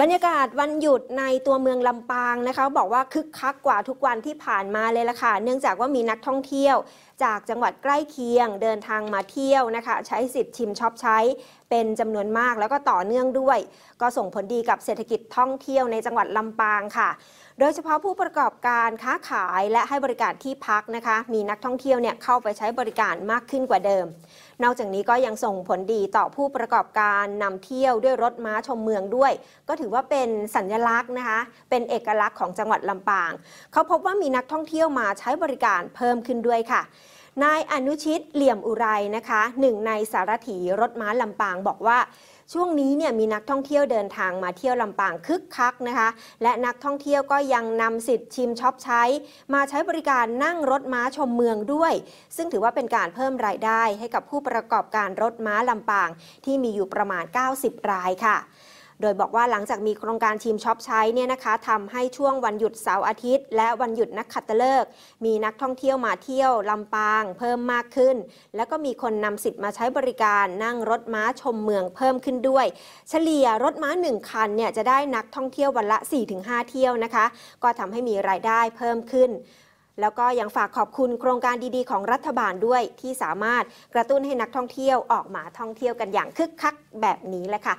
บรรยากาศวันหยุดในตัวเมืองลำปางนะคะบอกว่าคึกคักกว่าทุกวันที่ผ่านมาเลยล่ะค่ะ เนื่องจากว่ามีนักท่องเที่ยวจากจังหวัดใกล้เคียงเดินทางมาเที่ยวนะคะ ใช้สิทธิ์ชิมช็อปใช้ เป็นจำนวนมากแล้วก็ต่อเนื่องด้วย ก็ส่งผลดีกับเศรษฐกิจท่องเที่ยวในจังหวัดลำปางค่ะ โดยเฉพาะผู้ประกอบการค้าขายและให้บริการที่พักนะคะ มีนักท่องเที่ยวเนี่ยเข้าไปใช้บริการมากขึ้นกว่าเดิม นอกจากนี้ก็ยังส่งผลดีต่อผู้ประกอบการนำเที่ยวด้วยรถม้าชมเมืองด้วย ก็ถือว่าเป็นสัญญลักษณ์นะคะ เป็นเอกลักษณ์ของจังหวัดลำปางเขาพบว่ามีนักท่องเที่ยวมาใช้บริการเพิ่มขึ้นด้วยค่ะนายอนุชิตเหลี่ยมอุไรนะคะหนึ่งในสารถีรถม้าลำปางบอกว่า ช่วงนี้เนี่ยมีนักท่องเที่ยวเดินทางมาเที่ยวลำปางคึกคักนะคะ และนักท่องเที่ยวก็ยังนำสิทธิ์ชิมช็อปใช้ มาใช้บริการนั่งรถม้าชมเมืองด้วย ซึ่งถือว่าเป็นการเพิ่มรายได้ ให้กับผู้ประกอบการรถม้าลำปาง ที่มีอยู่ประมาณ 90 รายค่ะโดยบอกว่าหลังจากมีโครงการทีมช็อปใช้เนี่ยนะคะทำให้ช่วงวันหยุดเสาร์อาทิตย์ และวันหยุดนักขัตฤกษ์มีนักท่องเที่ยวมาเที่ยวลำปาง เพิ่มมากขึ้น แล้วก็มีคนนำสิทธิ์มาใช้บริการนั่งรถม้าชมเมืองเพิ่มขึ้นด้วย เฉลี่ยรถม้า 1 คันเนี่ยจะได้นักท่องเที่ยววันละ 4-5 เที่ยวนะคะ ก็ทำให้มีรายได้เพิ่มขึ้น แล้วก็ยังฝากขอบคุณโครงการดีๆ ของรัฐบาลด้วย ที่สามารถกระตุ้นให้นักท่องเที่ยวออกมาท่องเที่ยวกันอย่างคึกคักแบบนี้แหละค่ะ